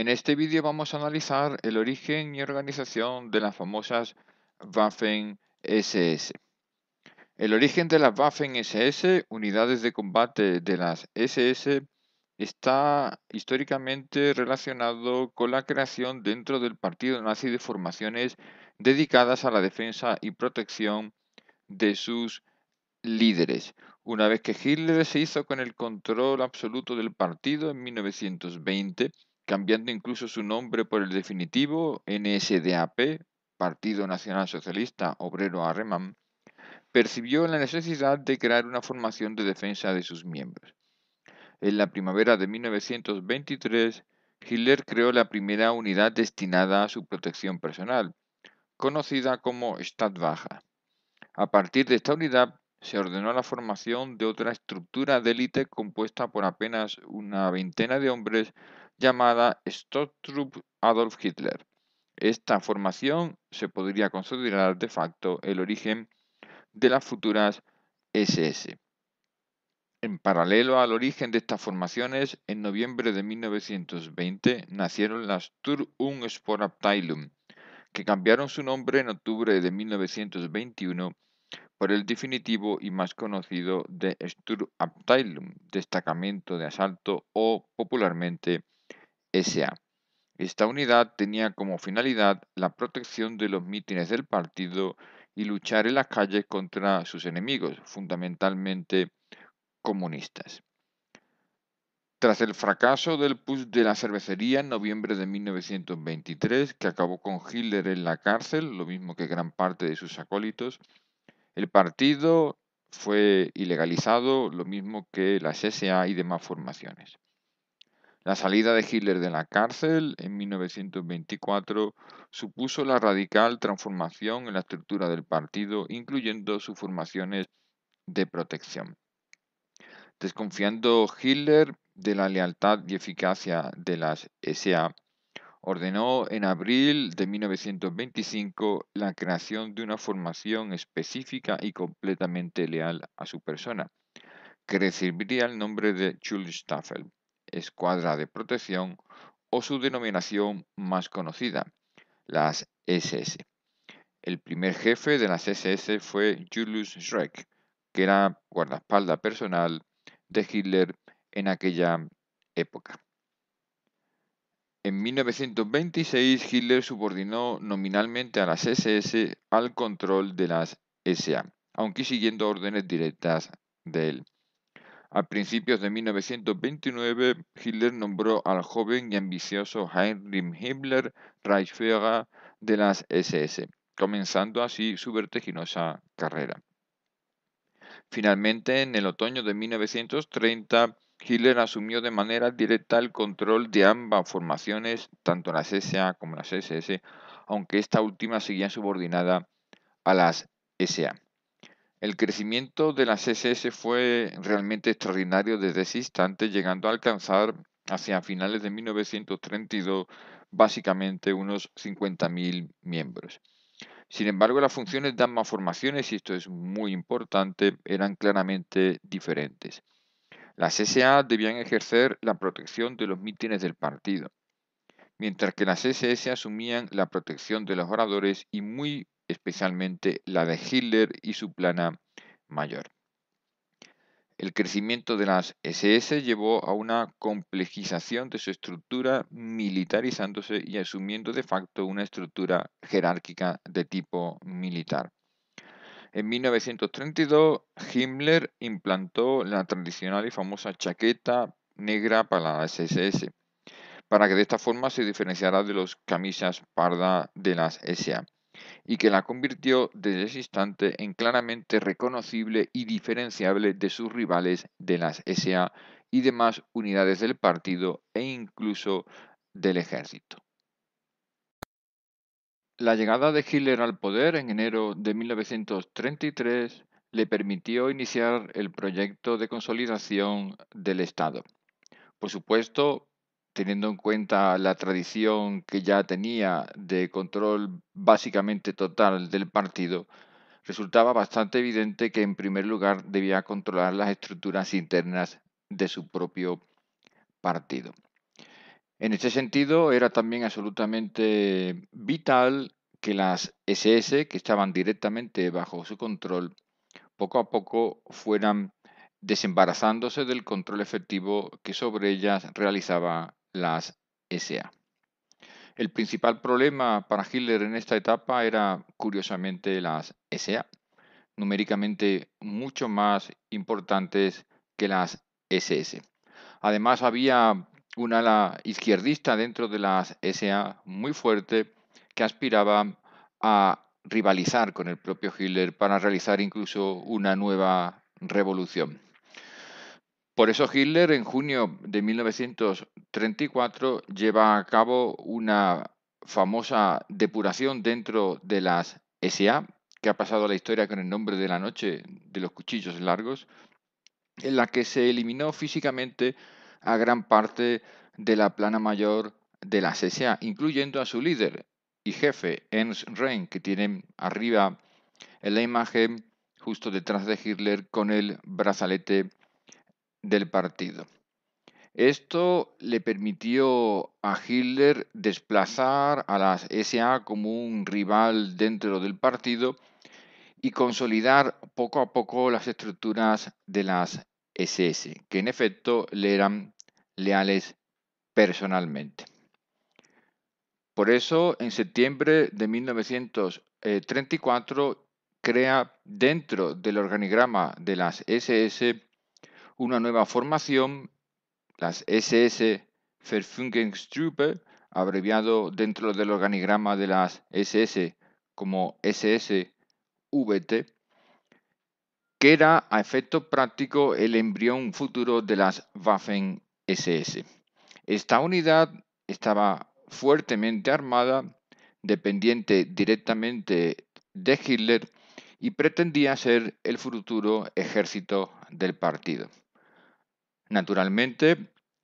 En este vídeo vamos a analizar el origen y organización de las famosas Waffen SS. El origen de las Waffen SS, unidades de combate de las SS, está históricamente relacionado con la creación dentro del partido nazi de formaciones dedicadas a la defensa y protección de sus líderes. Una vez que Hitler se hizo con el control absoluto del partido en 1920, cambiando incluso su nombre por el definitivo NSDAP, Partido Nacional Socialista Obrero Arremán, percibió la necesidad de crear una formación de defensa de sus miembros. En la primavera de 1923, Hitler creó la primera unidad destinada a su protección personal, conocida como Stadtwache. A partir de esta unidad se ordenó la formación de otra estructura de élite compuesta por apenas una veintena de hombres llamada Stottrup Adolf Hitler. Esta formación se podría considerar de facto el origen de las futuras SS. En paralelo al origen de estas formaciones, en noviembre de 1920 nacieron las Tour und Sportabteilung, que cambiaron su nombre en octubre de 1921 por el definitivo y más conocido de Sturmabteilung, destacamento de asalto o popularmente S.A. Esta unidad tenía como finalidad la protección de los mítines del partido y luchar en las calles contra sus enemigos, fundamentalmente comunistas. Tras el fracaso del push de la cervecería en noviembre de 1923, que acabó con Hitler en la cárcel, lo mismo que gran parte de sus acólitos, el partido fue ilegalizado, lo mismo que las SA y demás formaciones. La salida de Hitler de la cárcel en 1924 supuso la radical transformación en la estructura del partido, incluyendo sus formaciones de protección. Desconfiando Hitler de la lealtad y eficacia de las SA, ordenó en abril de 1925 la creación de una formación específica y completamente leal a su persona, que recibiría el nombre de Schulstaffel. Escuadra de Protección o su denominación más conocida, las SS. El primer jefe de las SS fue Julius Schreck, que era guardaespaldas personal de Hitler en aquella época. En 1926 Hitler subordinó nominalmente a las SS al control de las SA, aunque siguiendo órdenes directas del a principios de 1929, Hitler nombró al joven y ambicioso Heinrich Himmler Reichsführer de las SS, comenzando así su vertiginosa carrera. Finalmente, en el otoño de 1930, Hitler asumió de manera directa el control de ambas formaciones, tanto las SA como las SS, aunque esta última seguía subordinada a las SA. El crecimiento de las SS fue realmente extraordinario desde ese instante, llegando a alcanzar hacia finales de 1932 básicamente unos 50.000 miembros. Sin embargo, las funciones de ambas formaciones, y esto es muy importante, eran claramente diferentes. Las SA debían ejercer la protección de los mítines del partido mientras que las SS asumían la protección de los oradores y muy especialmente la de Hitler y su plana mayor. El crecimiento de las SS llevó a una complejización de su estructura, militarizándose y asumiendo de facto una estructura jerárquica de tipo militar. En 1932, Himmler implantó la tradicional y famosa chaqueta negra para las SS, para que de esta forma se diferenciara de los camisas parda de las SA, y que la convirtió desde ese instante en claramente reconocible y diferenciable de sus rivales de las SA y demás unidades del partido e incluso del ejército. La llegada de Hitler al poder en enero de 1933 le permitió iniciar el proyecto de consolidación del Estado. Por supuesto, teniendo en cuenta la tradición que ya tenía de control básicamente total del partido, resultaba bastante evidente que en primer lugar debía controlar las estructuras internas de su propio partido. En este sentido, era también absolutamente vital que las SS, que estaban directamente bajo su control, poco a poco fueran desembarazándose del control efectivo que sobre ellas realizaba las SA. El principal problema para Hitler en esta etapa era, curiosamente, las SA, numéricamente mucho más importantes que las SS. Además, había un ala izquierdista dentro de las SA muy fuerte que aspiraba a rivalizar con el propio Hitler para realizar incluso una nueva revolución. Por eso Hitler en junio de 1930 34 lleva a cabo una famosa depuración dentro de las SA, que ha pasado a la historia con el nombre de la noche de los cuchillos largos, en la que se eliminó físicamente a gran parte de la plana mayor de las SA, incluyendo a su líder y jefe, Ernst Rein, que tienen arriba en la imagen justo detrás de Hitler con el brazalete del partido. Esto le permitió a Hitler desplazar a las SA como un rival dentro del partido y consolidar poco a poco las estructuras de las SS, que en efecto le eran leales personalmente. Por eso, en septiembre de 1934, crea dentro del organigrama de las SS una nueva formación las SS Verfügungstruppe, abreviado dentro del organigrama de las SS como SSVT, que era a efecto práctico el embrión futuro de las Waffen-SS. Esta unidad estaba fuertemente armada, dependiente directamente de Hitler y pretendía ser el futuro ejército del partido. Naturalmente,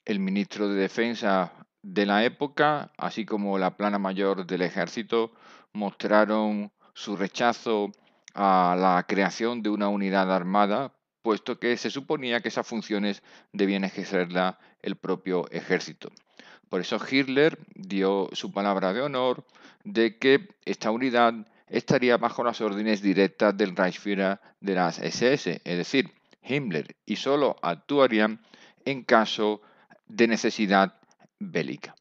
el ministro de Defensa de la época, así como la plana mayor del ejército, mostraron su rechazo a la creación de una unidad armada, puesto que se suponía que esas funciones debían ejercerla el propio ejército. Por eso Hitler dio su palabra de honor de que esta unidad estaría bajo las órdenes directas del Reichsführer de las SS, es decir, Himmler, y solo actuarían en caso de necesidad bélica.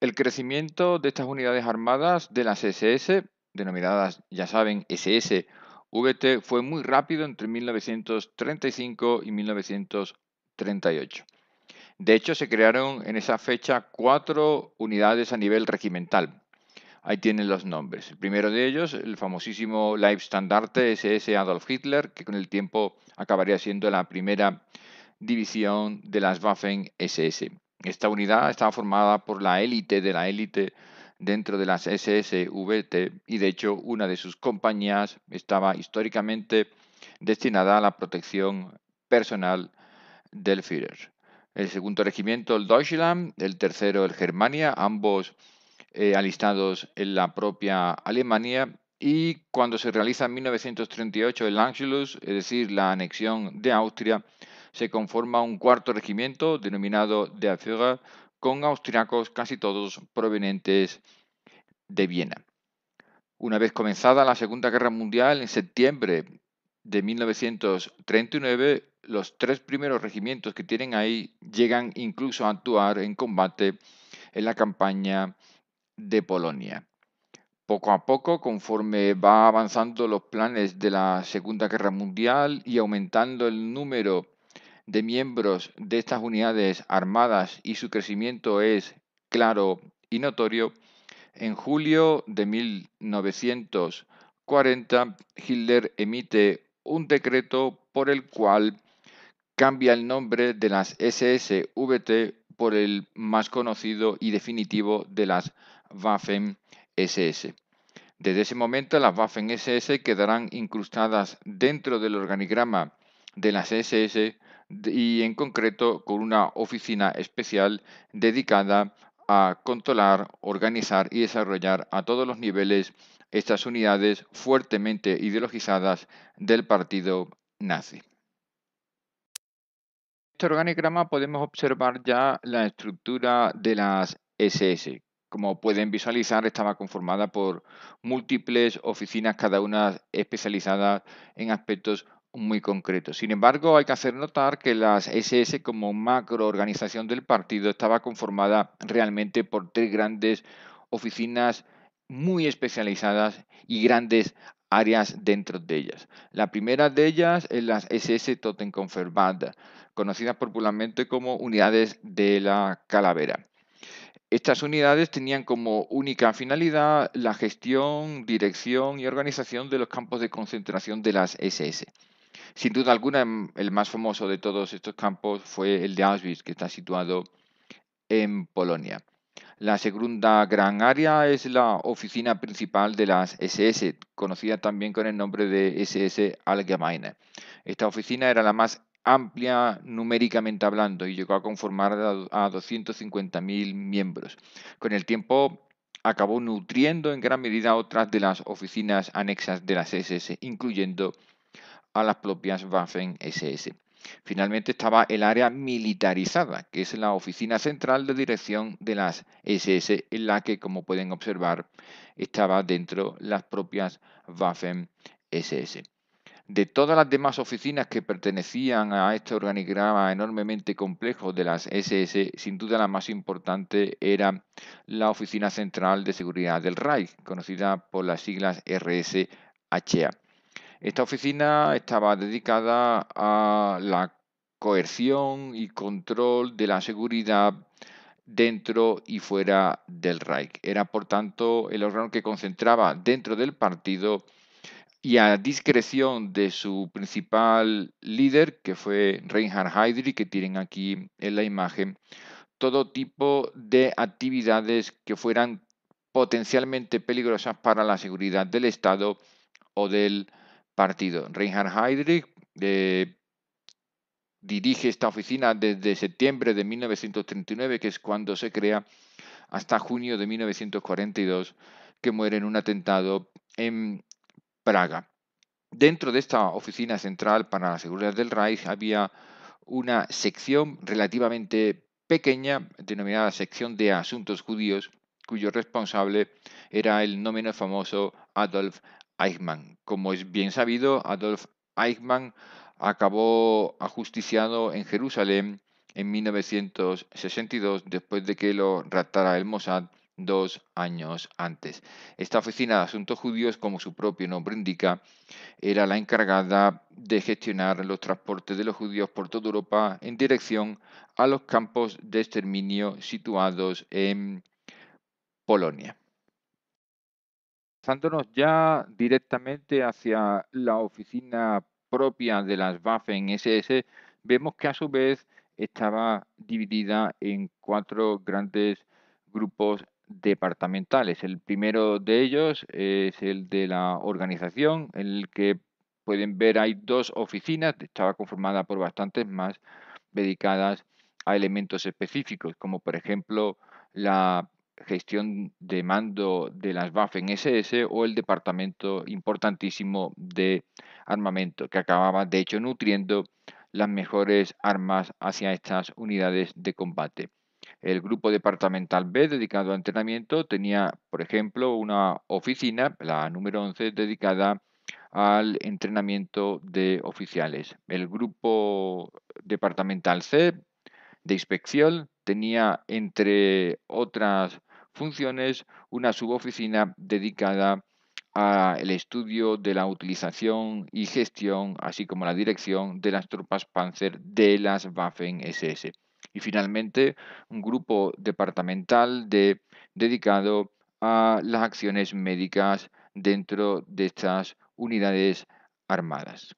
El crecimiento de estas unidades armadas de las SS, denominadas, ya saben, SS, VT, fue muy rápido entre 1935 y 1938. De hecho, se crearon en esa fecha cuatro unidades a nivel regimental, ahí tienen los nombres. El primero de ellos, el famosísimo Leibstandarte SS Adolf Hitler, que con el tiempo acabaría siendo la primera división de las Waffen SS. Esta unidad estaba formada por la élite de la élite dentro de las SSVT y de hecho una de sus compañías estaba históricamente destinada a la protección personal del Führer. El segundo regimiento, el Deutschland, el tercero, el Germania, ambos eh, alistados en la propia Alemania y cuando se realiza en 1938 el Angelus, es decir, la anexión de Austria, se conforma un cuarto regimiento denominado de Führer con austriacos casi todos provenientes de Viena. Una vez comenzada la Segunda Guerra Mundial, en septiembre de 1939, los tres primeros regimientos que tienen ahí llegan incluso a actuar en combate en la campaña de Polonia. Poco a poco, conforme va avanzando los planes de la Segunda Guerra Mundial y aumentando el número de miembros de estas unidades armadas y su crecimiento es claro y notorio, en julio de 1940 Hitler emite un decreto por el cual cambia el nombre de las SSVT por el más conocido y definitivo de las Waffen-SS. Desde ese momento las Waffen-SS quedarán incrustadas dentro del organigrama de las SS y en concreto con una oficina especial dedicada a controlar, organizar y desarrollar a todos los niveles estas unidades fuertemente ideologizadas del partido nazi. En este organigrama podemos observar ya la estructura de las SS, como pueden visualizar, estaba conformada por múltiples oficinas, cada una especializada en aspectos muy concretos. Sin embargo, hay que hacer notar que las SS como macroorganización del partido estaba conformada realmente por tres grandes oficinas muy especializadas y grandes áreas dentro de ellas. La primera de ellas es las SS Totenkonferbad, conocidas popularmente como unidades de la calavera. Estas unidades tenían como única finalidad la gestión, dirección y organización de los campos de concentración de las SS. Sin duda alguna, em, el más famoso de todos estos campos fue el de Auschwitz, que está situado en Polonia. La segunda gran área es la oficina principal de las SS, conocida también con el nombre de SS Allgemeine. Esta oficina era la más amplia numéricamente hablando y llegó a conformar a 250.000 miembros. Con el tiempo acabó nutriendo en gran medida otras de las oficinas anexas de las SS, incluyendo a las propias Waffen SS. Finalmente estaba el área militarizada, que es la oficina central de dirección de las SS, en la que, como pueden observar, estaba dentro las propias Waffen SS de todas las demás oficinas que pertenecían a este organigrama enormemente complejo de las SS, sin duda la más importante era la Oficina Central de Seguridad del Reich, conocida por las siglas RSHA. Esta oficina estaba dedicada a la coerción y control de la seguridad dentro y fuera del Reich. Era, por tanto, el órgano que concentraba dentro del partido y a discreción de su principal líder, que fue Reinhard Heydrich, que tienen aquí en la imagen, todo tipo de actividades que fueran potencialmente peligrosas para la seguridad del Estado o del partido. Reinhard Heydrich eh, dirige esta oficina desde septiembre de 1939, que es cuando se crea, hasta junio de 1942, que muere en un atentado en Praga. Dentro de esta oficina central para la seguridad del Reich había una sección relativamente pequeña denominada sección de asuntos judíos, cuyo responsable era el no menos famoso Adolf Eichmann. Como es bien sabido, Adolf Eichmann acabó ajusticiado en Jerusalén en 1962 después de que lo raptara el Mossad dos años antes. Esta oficina de asuntos judíos, como su propio nombre indica, era la encargada de gestionar los transportes de los judíos por toda Europa en dirección a los campos de exterminio situados en Polonia. Pasándonos ya directamente hacia la oficina propia de las Waffen-SS, vemos que a su vez estaba dividida en cuatro grandes grupos departamentales. El primero de ellos es el de la organización, en el que pueden ver hay dos oficinas, estaba conformada por bastantes más, dedicadas a elementos específicos, como por ejemplo la gestión de mando de las Waffen SS o el departamento importantísimo de armamento, que acababa de hecho nutriendo las mejores armas hacia estas unidades de combate. El grupo departamental B, dedicado a entrenamiento, tenía, por ejemplo, una oficina, la número 11, dedicada al entrenamiento de oficiales. El grupo departamental C, de inspección, tenía, entre otras funciones, una suboficina dedicada al estudio de la utilización y gestión, así como la dirección de las tropas Panzer de las Waffen-SS y finalmente un grupo departamental dedicado a las acciones médicas dentro de estas unidades armadas.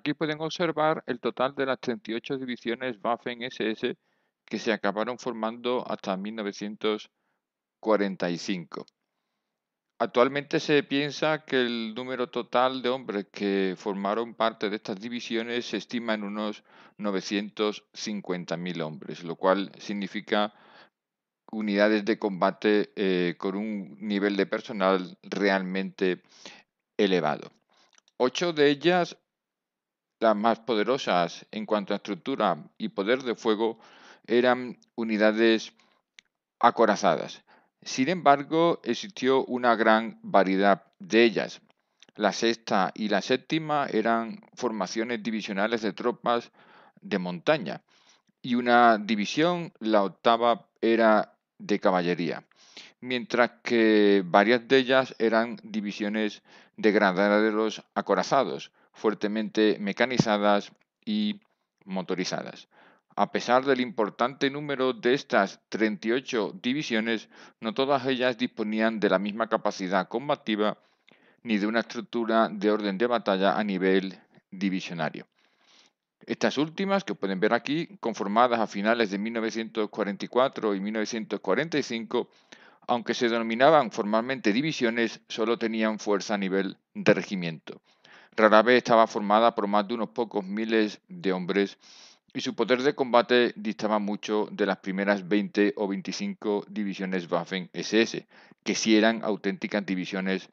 Aquí pueden observar el total de las 38 divisiones Waffen-SS que se acabaron formando hasta 1945. Actualmente se piensa que el número total de hombres que formaron parte de estas divisiones se estima en unos 950.000 hombres, lo cual significa unidades de combate eh, con un nivel de personal realmente elevado. Ocho de ellas, las más poderosas en cuanto a estructura y poder de fuego, eran unidades acorazadas. Sin embargo, existió una gran variedad de ellas. La sexta y la séptima eran formaciones divisionales de tropas de montaña y una división, la octava, era de caballería, mientras que varias de ellas eran divisiones de granaderos acorazados, fuertemente mecanizadas y motorizadas. A pesar del importante número de estas 38 divisiones, no todas ellas disponían de la misma capacidad combativa ni de una estructura de orden de batalla a nivel divisionario. Estas últimas, que pueden ver aquí, conformadas a finales de 1944 y 1945, aunque se denominaban formalmente divisiones, solo tenían fuerza a nivel de regimiento. Rara vez estaba formada por más de unos pocos miles de hombres y su poder de combate distaba mucho de las primeras 20 o 25 divisiones Waffen SS, que sí eran auténticas divisiones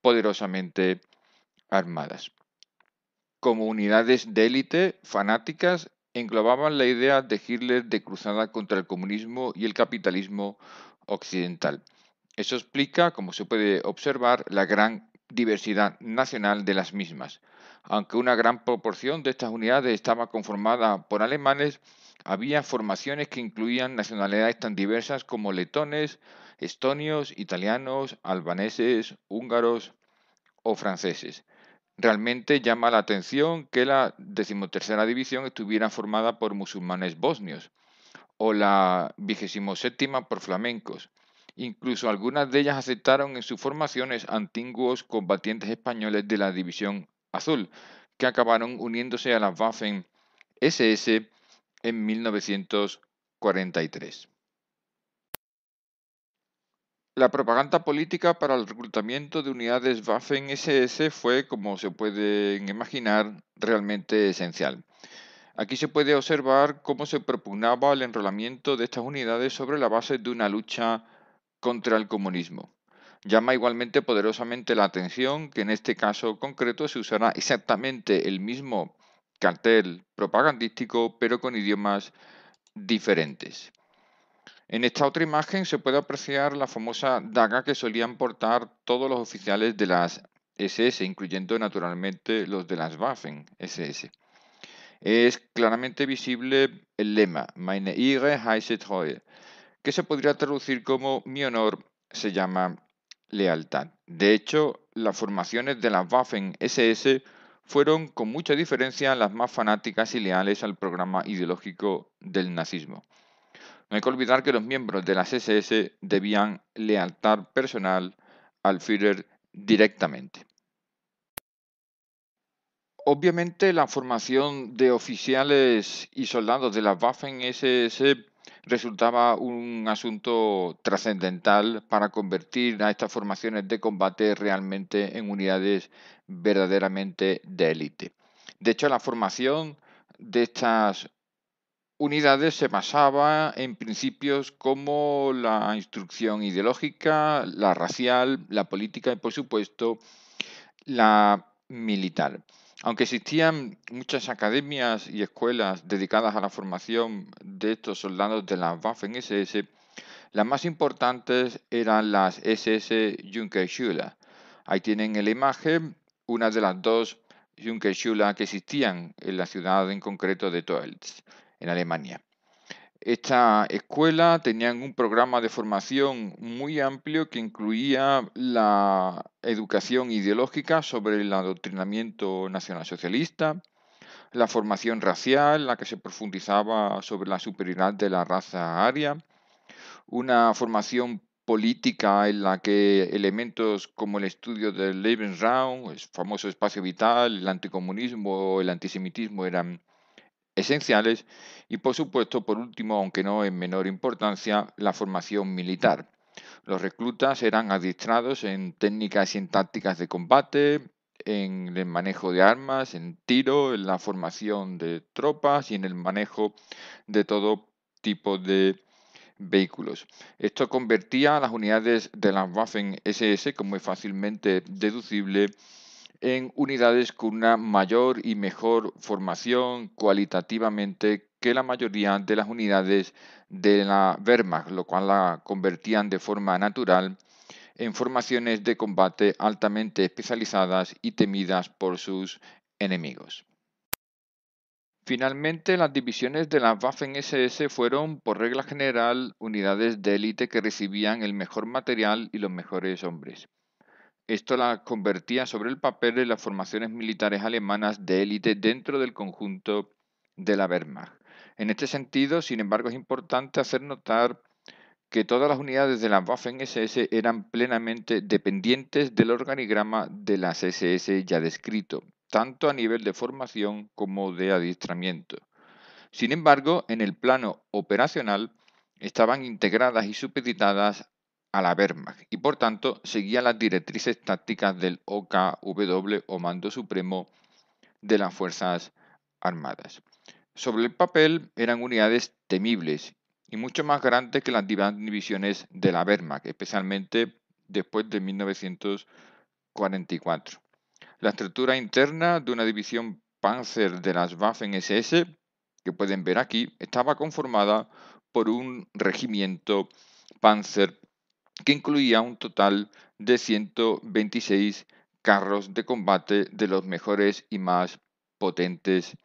poderosamente armadas. Como unidades de élite fanáticas, englobaban la idea de Hitler de cruzada contra el comunismo y el capitalismo occidental. Eso explica, como se puede observar, la gran diversidad nacional de las mismas. Aunque una gran proporción de estas unidades estaba conformada por alemanes, había formaciones que incluían nacionalidades tan diversas como letones, estonios, italianos, albaneses, húngaros o franceses. Realmente llama la atención que la decimotercera división estuviera formada por musulmanes bosnios o la vigésimo séptima por flamencos. Incluso algunas de ellas aceptaron en sus formaciones antiguos combatientes españoles de la división azul, que acabaron uniéndose a las Waffen-SS en 1943. La propaganda política para el reclutamiento de unidades Waffen-SS fue, como se pueden imaginar, realmente esencial. Aquí se puede observar cómo se propugnaba el enrolamiento de estas unidades sobre la base de una lucha contra el comunismo. Llama igualmente poderosamente la atención que en este caso concreto se usará exactamente el mismo cartel propagandístico pero con idiomas diferentes. En esta otra imagen se puede apreciar la famosa daga que solían portar todos los oficiales de las SS, incluyendo naturalmente los de las Waffen SS. Es claramente visible el lema Meine Ehre heißt Treue, que se podría traducir como Mi honor se llama lealtad. De hecho, las formaciones de las Waffen SS fueron con mucha diferencia las más fanáticas y leales al programa ideológico del nazismo. No hay que olvidar que los miembros de las SS debían lealtad personal al Führer directamente. Obviamente la formación de oficiales y soldados de las Waffen SS resultaba un asunto trascendental para convertir a estas formaciones de combate realmente en unidades verdaderamente de élite. De hecho, la formación de estas unidades se basaba en principios como la instrucción ideológica, la racial, la política y, por supuesto, la militar. Aunque existían muchas academias y escuelas dedicadas a la formación de estos soldados de la Waffen-SS, las más importantes eran las SS Junkerschule. Ahí tienen en la imagen una de las dos Junkerschule que existían en la ciudad en concreto de Toelz, en Alemania. Esta escuela tenía un programa de formación muy amplio que incluía la educación ideológica sobre el adoctrinamiento nacionalsocialista, la formación racial, la que se profundizaba sobre la superioridad de la raza aria, una formación política en la que elementos como el estudio del Lebensraum, el famoso espacio vital, el anticomunismo, el antisemitismo eran esenciales y por supuesto, por último, aunque no en menor importancia, la formación militar. Los reclutas eran adiestrados en técnicas y en tácticas de combate, en el manejo de armas, en tiro, en la formación de tropas y en el manejo de todo tipo de vehículos. Esto convertía a las unidades de las Waffen SS, como es fácilmente deducible, en unidades con una mayor y mejor formación cualitativamente que la mayoría de las unidades de la Wehrmacht, lo cual la convertían de forma natural en formaciones de combate altamente especializadas y temidas por sus enemigos. Finalmente, las divisiones de la Waffen-SS fueron, por regla general, unidades de élite que recibían el mejor material y los mejores hombres. Esto la convertía sobre el papel de las formaciones militares alemanas de élite dentro del conjunto de la Wehrmacht. En este sentido, sin embargo, es importante hacer notar que todas las unidades de la Waffen-SS eran plenamente dependientes del organigrama de las SS ya descrito, tanto a nivel de formación como de adiestramiento. Sin embargo, en el plano operacional estaban integradas y supeditadas a la Wehrmacht y por tanto seguía las directrices tácticas del OKW o Mando Supremo de las Fuerzas Armadas. Sobre el papel eran unidades temibles y mucho más grandes que las divisiones de la Wehrmacht, especialmente después de 1944. La estructura interna de una división Panzer de las Waffen-SS, que pueden ver aquí, estaba conformada por un regimiento Panzer que incluía un total de 126 carros de combate de los mejores y más potentes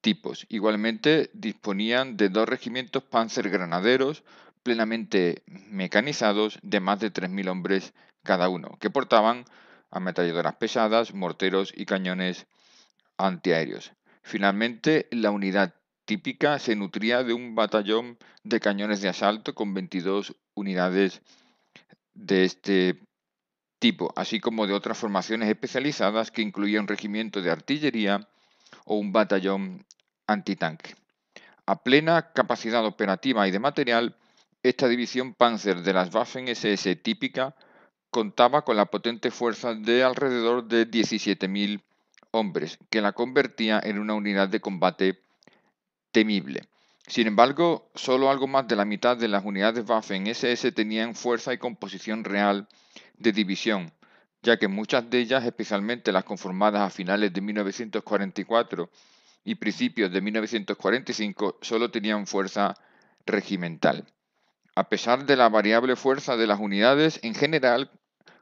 tipos. Igualmente disponían de dos regimientos panzer granaderos plenamente mecanizados de más de 3.000 hombres cada uno, que portaban ametralladoras pesadas, morteros y cañones antiaéreos. Finalmente, la unidad típica se nutría de un batallón de cañones de asalto con 22 unidades de este tipo, así como de otras formaciones especializadas que incluían un regimiento de artillería o un batallón antitanque. A plena capacidad operativa y de material, esta división Panzer de las Waffen-SS típica contaba con la potente fuerza de alrededor de 17.000 hombres, que la convertía en una unidad de combate temible. Sin embargo, solo algo más de la mitad de las unidades Waffen SS tenían fuerza y composición real de división, ya que muchas de ellas, especialmente las conformadas a finales de 1944 y principios de 1945, solo tenían fuerza regimental. A pesar de la variable fuerza de las unidades, en general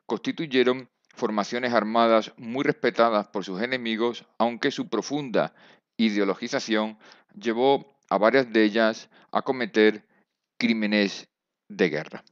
constituyeron formaciones armadas muy respetadas por sus enemigos, aunque su profunda ideologización llevó a varias de ellas a cometer crímenes de guerra.